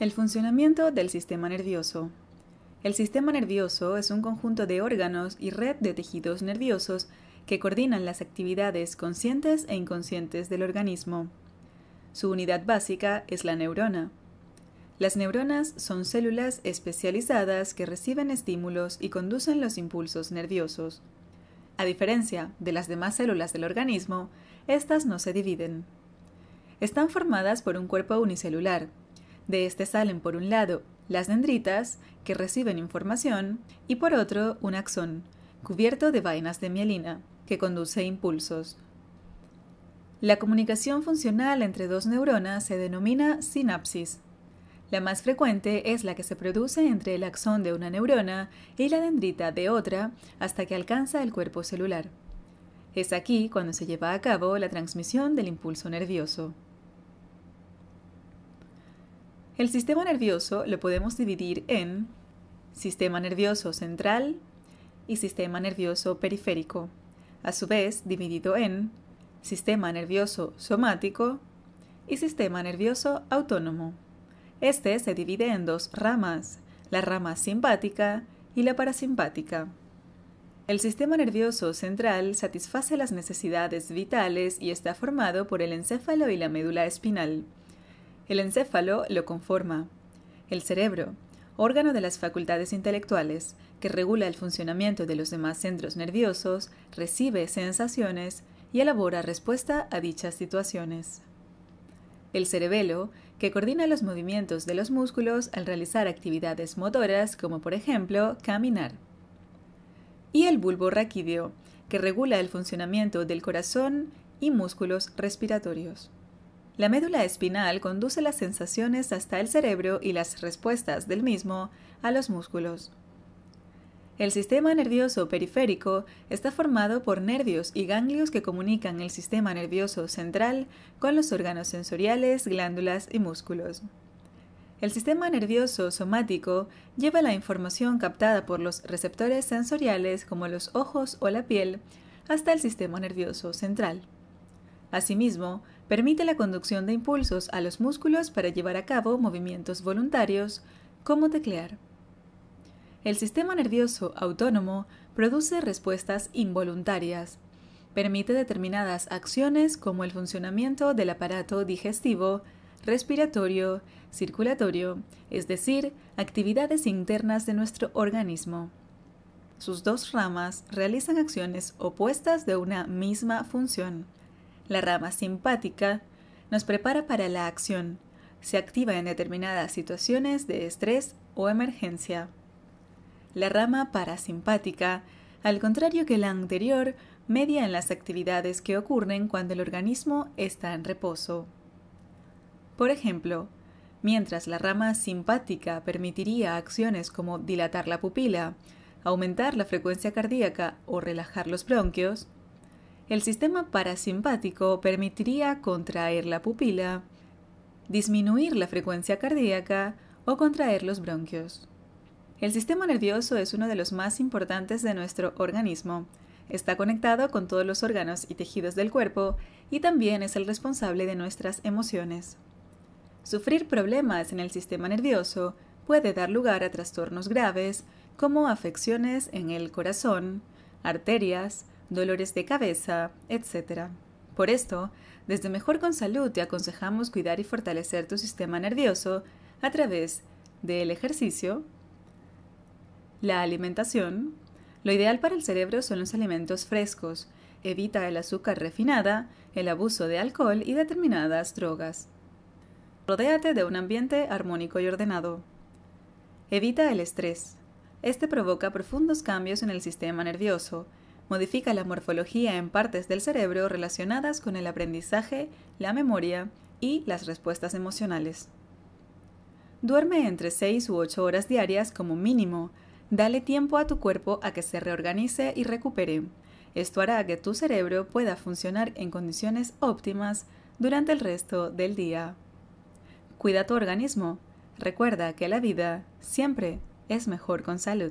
El funcionamiento del sistema nervioso. El sistema nervioso es un conjunto de órganos y red de tejidos nerviosos que coordinan las actividades conscientes e inconscientes del organismo. Su unidad básica es la neurona. Las neuronas son células especializadas que reciben estímulos y conducen los impulsos nerviosos. A diferencia de las demás células del organismo, estas no se dividen. Están formadas por un cuerpo unicelular, de este salen, por un lado, las dendritas, que reciben información, y por otro, un axón, cubierto de vainas de mielina, que conduce impulsos. La comunicación funcional entre dos neuronas se denomina sinapsis. La más frecuente es la que se produce entre el axón de una neurona y la dendrita de otra hasta que alcanza el cuerpo celular. Es aquí cuando se lleva a cabo la transmisión del impulso nervioso. El sistema nervioso lo podemos dividir en sistema nervioso central y sistema nervioso periférico, a su vez dividido en sistema nervioso somático y sistema nervioso autónomo. Este se divide en dos ramas, la rama simpática y la parasimpática. El sistema nervioso central satisface las necesidades vitales y está formado por el encéfalo y la médula espinal. El encéfalo lo conforma. El cerebro, órgano de las facultades intelectuales, que regula el funcionamiento de los demás centros nerviosos, recibe sensaciones y elabora respuesta a dichas situaciones. El cerebelo, que coordina los movimientos de los músculos al realizar actividades motoras como por ejemplo caminar. Y el bulbo raquídeo, que regula el funcionamiento del corazón y músculos respiratorios. La médula espinal conduce las sensaciones hasta el cerebro y las respuestas del mismo a los músculos. El sistema nervioso periférico está formado por nervios y ganglios que comunican el sistema nervioso central con los órganos sensoriales, glándulas y músculos. El sistema nervioso somático lleva la información captada por los receptores sensoriales como los ojos o la piel hasta el sistema nervioso central. Asimismo, Permite la conducción de impulsos a los músculos para llevar a cabo movimientos voluntarios, como teclear. El sistema nervioso autónomo produce respuestas involuntarias. Permite determinadas acciones como el funcionamiento del aparato digestivo, respiratorio, circulatorio, es decir, actividades internas de nuestro organismo. Sus dos ramas realizan acciones opuestas de una misma función la rama simpática, nos prepara para la acción. Se activa en determinadas situaciones de estrés o emergencia. La rama parasimpática, al contrario que la anterior, media en las actividades que ocurren cuando el organismo está en reposo. Por ejemplo, mientras la rama simpática permitiría acciones como dilatar la pupila, aumentar la frecuencia cardíaca o relajar los bronquios, el sistema parasimpático permitiría contraer la pupila, disminuir la frecuencia cardíaca o contraer los bronquios. El sistema nervioso es uno de los más importantes de nuestro organismo. Está conectado con todos los órganos y tejidos del cuerpo y también es el responsable de nuestras emociones. Sufrir problemas en el sistema nervioso puede dar lugar a trastornos graves como afecciones en el corazón, arterias, dolores de cabeza, etc. Por esto, desde Mejor con Salud te aconsejamos cuidar y fortalecer tu sistema nervioso a través del ejercicio, la alimentación. Lo ideal para el cerebro son los alimentos frescos. Evita el azúcar refinada, el abuso de alcohol y determinadas drogas. Rodéate de un ambiente armónico y ordenado. Evita el estrés. Este provoca profundos cambios en el sistema nervioso, modifica la morfología en partes del cerebro relacionadas con el aprendizaje, la memoria y las respuestas emocionales. Duerme entre 6 u 8 horas diarias como mínimo. Dale tiempo a tu cuerpo a que se reorganice y recupere. Esto hará que tu cerebro pueda funcionar en condiciones óptimas durante el resto del día. Cuida tu organismo. Recuerda que la vida siempre es mejor con salud.